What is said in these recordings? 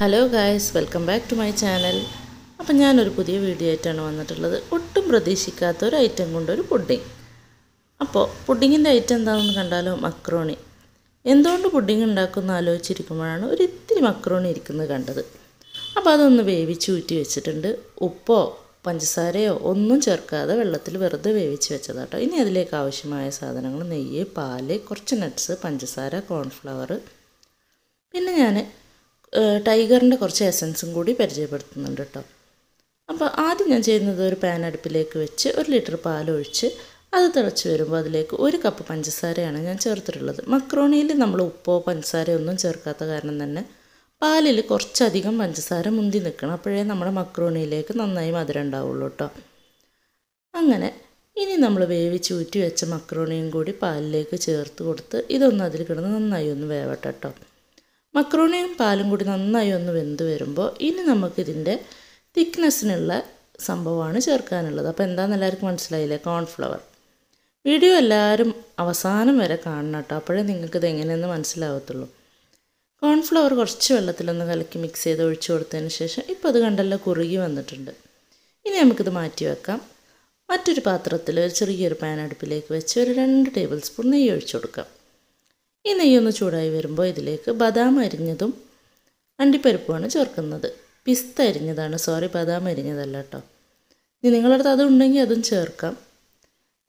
hello guys welcome back to my channel അപ്പം ഞാനൊരു പുതിയ വീഡിയോ ആയിട്ടാണ് വന്നിട്ടുള്ളത് ഒട്ടും പ്രതീക്ഷിക്കാത്ത ഒരു ഐറ്റം കൊണ്ടൊരു പുഡിങ് അപ്പോൾ പുഡിങ്ങിൻ്റെ ഐറ്റം എന്താണെന്ന് കണ്ടാലോ മക്രോണി എന്തുകൊണ്ട് പുഡിങ് ഉണ്ടാക്കുന്ന ആലോചിച്ചിരിക്കുമ്പോഴാണ് ഒരു ഇത്തിരി മക്രോണി ഇരിക്കുന്നത് കണ്ടത് അപ്പോൾ അതൊന്ന് വേവിച്ച് ഊറ്റി വെച്ചിട്ടുണ്ട് ഉപ്പോ പഞ്ചസാരയോ ഒന്നും ചേർക്കാതെ വെള്ളത്തിൽ വെറുതെ വേവിച്ച് വെച്ചതാട്ടോ ഇനി അതിലേക്ക് ആവശ്യമായ സാധനങ്ങൾ നെയ്യ് പാല് കുറച്ച് നട്ട്സ് പഞ്ചസാര കോൺഫ്ലവർ പിന്നെ ഞാൻ ടൈഗറിൻ്റെ കുറച്ച് എസൻസും കൂടി പരിചയപ്പെടുത്തുന്നുണ്ട് കേട്ടോ അപ്പോൾ ആദ്യം ഞാൻ ചെയ്യുന്നത് ഒരു പാൻ അടുപ്പിലേക്ക് വെച്ച് ഒരു ലിറ്റർ പാലൊഴിച്ച് അത് തിളച്ച് വരുമ്പോൾ അതിലേക്ക് ഒരു കപ്പ് പഞ്ചസാരയാണ് ഞാൻ ചേർത്തിട്ടുള്ളത് മക്രോണിയിൽ നമ്മൾ ഉപ്പോ പഞ്ചസാരയോ ഒന്നും ചേർക്കാത്ത കാരണം തന്നെ പാലിൽ കുറച്ചധികം പഞ്ചസാര മുന്തി നിൽക്കണം അപ്പോഴേ നമ്മുടെ മക്രോണിയിലേക്ക് നന്നായി മധുരം ഉണ്ടാവുള്ളൂ കേട്ടോ അങ്ങനെ ഇനി നമ്മൾ വേവിച്ച് ഊറ്റി വെച്ച മക്രോണിയും കൂടി പാലിലേക്ക് ചേർത്ത് കൊടുത്ത് ഇതൊന്നും അതിൽ കിടന്ന് നന്നായി ഒന്ന് വേവട്ടെ കേട്ടോ മക്രോണിയും പാലും കൂടി നന്നായി ഒന്ന് വെന്ത് വരുമ്പോൾ ഇനി നമുക്കിതിൻ്റെ തിക്നെസ്സിനുള്ള സംഭവമാണ് ചേർക്കാനുള്ളത് അപ്പോൾ എന്താണെന്ന് എല്ലാവർക്കും മനസ്സിലായില്ലേ കോൺഫ്ലവർ വീഡിയോ എല്ലാവരും അവസാനം വരെ കാണണം കേട്ടോ അപ്പോഴേ നിങ്ങൾക്കിത് എങ്ങനെയെന്ന് മനസ്സിലാവത്തുള്ളൂ കോൺഫ്ലവർ കുറച്ച് വെള്ളത്തിലൊന്ന് കലക്കി മിക്സ് ചെയ്ത് ഒഴിച്ചു കൊടുത്തതിന് ശേഷം ഇപ്പോൾ അത് കണ്ടല്ലോ കുറുകി വന്നിട്ടുണ്ട് ഇനി നമുക്കിത് മാറ്റി വെക്കാം മറ്റൊരു പാത്രത്തിൽ ഒരു ചെറിയൊരു പാൻ അടുപ്പിലേക്ക് വെച്ച് ഒരു രണ്ട് ടേബിൾ സ്പൂൺ നെയ്യ് ഒഴിച്ചു കൊടുക്കാം ഈ നെയ്യൊന്ന് ചൂടായി വരുമ്പോൾ ഇതിലേക്ക് ബദാം അരിഞ്ഞതും അണ്ടിപ്പരിപ്പുമാണ് ചേർക്കുന്നത് പിസ്ത അരിഞ്ഞതാണ് സോറി ബദാം അരിഞ്ഞതല്ല കേട്ടോ ഇനി നിങ്ങളടുത്ത് അതുണ്ടെങ്കിൽ അതും ചേർക്കാം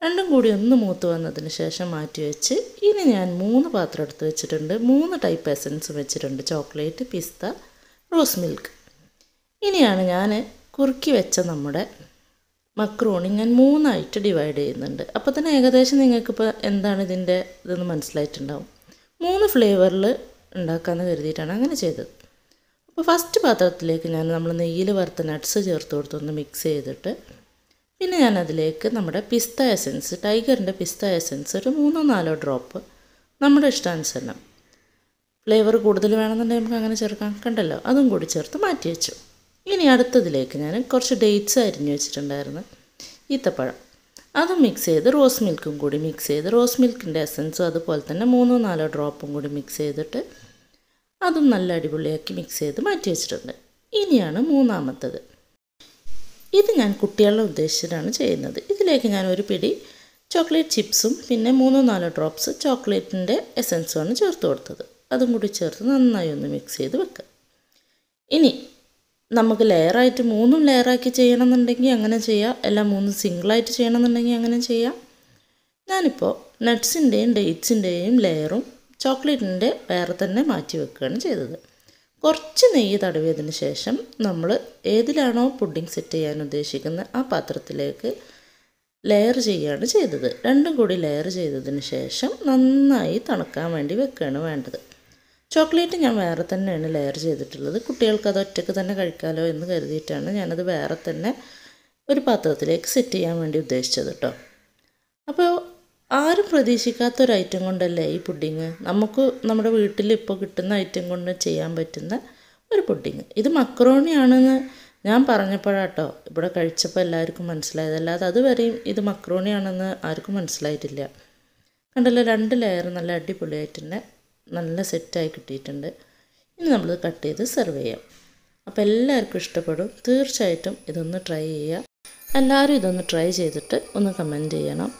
രണ്ടും കൂടി ഒന്ന് മൂത്ത് വന്നതിന് ശേഷം മാറ്റി വെച്ച് ഇനി ഞാൻ മൂന്ന് പാത്രം എടുത്ത് വെച്ചിട്ടുണ്ട് മൂന്ന് ടൈപ്പ് എസൻസ് വെച്ചിട്ടുണ്ട് ചോക്ലേറ്റ് പിസ്ത റോസ് മിൽക്ക് ഇനിയാണ് ഞാൻ കുറുക്കി വെച്ച നമ്മുടെ മക്രോണി ഞാൻ മൂന്നായിട്ട് ഡിവൈഡ് ചെയ്യുന്നുണ്ട് അപ്പോൾ തന്നെ ഏകദേശം നിങ്ങൾക്കിപ്പോൾ എന്താണ് ഇതിൻ്റെ ഇതെന്ന് മനസ്സിലായിട്ടുണ്ടാവും മൂന്ന് ഫ്ലേവറിൽ ഉണ്ടാക്കാമെന്ന് കരുതിയിട്ടാണ് അങ്ങനെ ചെയ്തത് അപ്പോൾ ഫസ്റ്റ് പാത്രത്തിലേക്ക് ഞാൻ നമ്മൾ നെയ്യിൽ വറുത്ത നട്ട്സ് ചേർത്ത് കൊടുത്തൊന്ന് മിക്സ് ചെയ്തിട്ട് പിന്നെ ഞാൻ അതിലേക്ക് നമ്മുടെ പിസ്ത എസൻസ് ടൈഗറിൻ്റെ പിസ്ത എസൻസ് ഒരു മൂന്നോ നാലോ ഡ്രോപ്പ് നമ്മുടെ ഇഷ്ടാനുസരണം ഫ്ലേവർ കൂടുതൽ വേണമെന്നുണ്ടെങ്കിൽ നമുക്ക് അങ്ങനെ ചേർക്കാം കണ്ടല്ലോ അതും കൂടി ചേർത്ത് മാറ്റി വെച്ചു ഇനി അടുത്തതിലേക്ക് ഞാൻ കുറച്ച് ഡേറ്റ്സ് അരിഞ്ഞു വെച്ചിട്ടുണ്ടായിരുന്നു ഈത്തപ്പഴം അത് മിക്സ് ചെയ്ത് റോസ് മിൽക്കും കൂടി മിക്സ് ചെയ്ത് റോസ് മിൽക്കിൻ്റെ എസൻസും അതുപോലെ തന്നെ മൂന്നോ നാലോ ഡ്രോപ്പും കൂടി മിക്സ് ചെയ്തിട്ട് അതും നല്ല അടിപൊളിയാക്കി മിക്സ് ചെയ്ത് മാറ്റി വെച്ചിട്ടുണ്ട് ഇനിയാണ് മൂന്നാമത്തത് ഇത് ഞാൻ കുട്ടികളുടെ ഉദ്ദേശിച്ചിട്ടാണ് ചെയ്യുന്നത് ഇതിലേക്ക് ഞാൻ ഒരു പിടി ചോക്ലേറ്റ് ചിപ്സും പിന്നെ മൂന്നോ നാലോ ഡ്രോപ്സ് ചോക്ലേറ്റിൻ്റെ എസൻസുമാണ് ചേർത്ത് കൊടുത്തത് അതും കൂടി ചേർത്ത് നന്നായി ഒന്ന് മിക്സ് ചെയ്ത് വെക്കുക ഇനി നമുക്ക് ലെയറായിട്ട് മൂന്നും ലെയറാക്കി ചെയ്യണമെന്നുണ്ടെങ്കിൽ അങ്ങനെ ചെയ്യാം അല്ല മൂന്നും സിംഗിളായിട്ട് ചെയ്യണമെന്നുണ്ടെങ്കിൽ അങ്ങനെ ചെയ്യാം ഞാനിപ്പോൾ നട്ട്സിൻ്റെയും ഡേറ്റ്സിൻ്റെയും ലെയറും ചോക്ലേറ്റിൻ്റെ വേറെ തന്നെ മാറ്റി വെക്കുകയാണ് ചെയ്തത് കുറച്ച് നെയ്യ് തടവിയതിന് ശേഷം നമ്മൾ ഏതിലാണോ പുഡിംഗ് സെറ്റ് ചെയ്യാൻ ഉദ്ദേശിക്കുന്നത് ആ പാത്രത്തിലേക്ക് ലെയർ ചെയ്യുകയാണ് ചെയ്തത് രണ്ടും കൂടി ലെയർ ചെയ്തതിന് ശേഷം നന്നായി തണുക്കാൻ വേണ്ടി വെക്കുകയാണ് വേണ്ടത് ചോക്ലേറ്റ് ഞാൻ വേറെ തന്നെയാണ് ലെയർ ചെയ്തിട്ടുള്ളത് കുട്ടികൾക്ക് അത് ഒറ്റയ്ക്ക് തന്നെ കഴിക്കാമല്ലോ എന്ന് കരുതിയിട്ടാണ് ഞാനത് വേറെ തന്നെ ഒരു പാത്രത്തിലേക്ക് സെറ്റ് ചെയ്യാൻ വേണ്ടി ഉദ്ദേശിച്ചത് കേട്ടോ അപ്പോൾ ആരും പ്രതീക്ഷിക്കാത്ത ഒരു ഐറ്റം കൊണ്ടല്ലേ ഈ പുഡിങ് നമുക്ക് നമ്മുടെ വീട്ടിൽ ഇപ്പോൾ കിട്ടുന്ന ഐറ്റം കൊണ്ട് ചെയ്യാൻ പറ്റുന്ന ഒരു പുഡിങ് ഇത് മക്രോണിയാണെന്ന് ഞാൻ പറഞ്ഞപ്പോഴാട്ടോ ഇവിടെ കഴിച്ചപ്പോൾ എല്ലാവർക്കും മനസ്സിലായത് അല്ലാതെ അതുവരെയും ഇത് മക്രോണിയാണെന്ന് ആർക്കും മനസ്സിലായിട്ടില്ല കണ്ടല്ലോ രണ്ട് ലെയർ നല്ല അടിപൊളിയായിട്ട് തന്നെ നല്ല സെറ്റായി കിട്ടിയിട്ടുണ്ട് ഇനി നമ്മൾ കട്ട് ചെയ്ത് സെർവ് ചെയ്യാം അപ്പോൾ എല്ലാവർക്കും ഇഷ്ടപ്പെടും തീർച്ചയായിട്ടും ഇതൊന്ന് ട്രൈ ചെയ്യുക എല്ലാവരും ഇതൊന്ന് ട്രൈ ചെയ്തിട്ട് ഒന്ന് കമൻറ്റ് ചെയ്യണം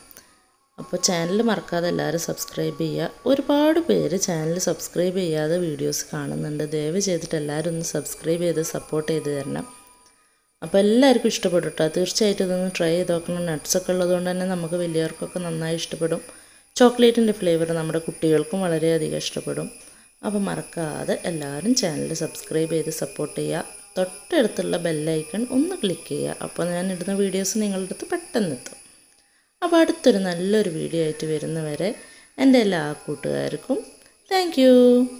അപ്പോൾ ചാനൽ മറക്കാതെ എല്ലാവരും സബ്സ്ക്രൈബ് ചെയ്യുക ഒരുപാട് പേര് ചാനൽ സബ്സ്ക്രൈബ് ചെയ്യാതെ വീഡിയോസ് കാണുന്നുണ്ട് ദയവ് ചെയ്തിട്ട് എല്ലാവരും ഒന്ന് സബ്സ്ക്രൈബ് ചെയ്ത് സപ്പോർട്ട് ചെയ്ത് തരണം അപ്പോൾ എല്ലാവർക്കും ഇഷ്ടപ്പെടും കേട്ടോ തീർച്ചയായിട്ടും ഇതൊന്ന് ട്രൈ ചെയ്ത് നോക്കണം നട്ട്സൊക്കെ ഉള്ളതുകൊണ്ട് തന്നെ നമുക്ക് വലിയവർക്കൊക്കെ നന്നായി ഇഷ്ടപ്പെടും ചോക്ലേറ്റിൻ്റെ ഫ്ലേവർ നമ്മുടെ കുട്ടികൾക്കും വളരെയധികം ഇഷ്ടപ്പെടും അപ്പോൾ മറക്കാതെ എല്ലാവരും ചാനൽ സബ്സ്ക്രൈബ് ചെയ്ത് സപ്പോർട്ട് ചെയ്യുക തൊട്ടടുത്തുള്ള ബെല്ലൈക്കൺ ഒന്ന് ക്ലിക്ക് ചെയ്യുക അപ്പോൾ ഞാൻ ഇടുന്ന വീഡിയോസ് നിങ്ങളുടെ അടുത്ത് പെട്ടെന്ന് എത്തും അപ്പോൾ അടുത്തൊരു നല്ലൊരു വീഡിയോ ആയിട്ട് വരുന്നവരെ എൻ്റെ എല്ലാ കൂട്ടുകാർക്കും താങ്ക്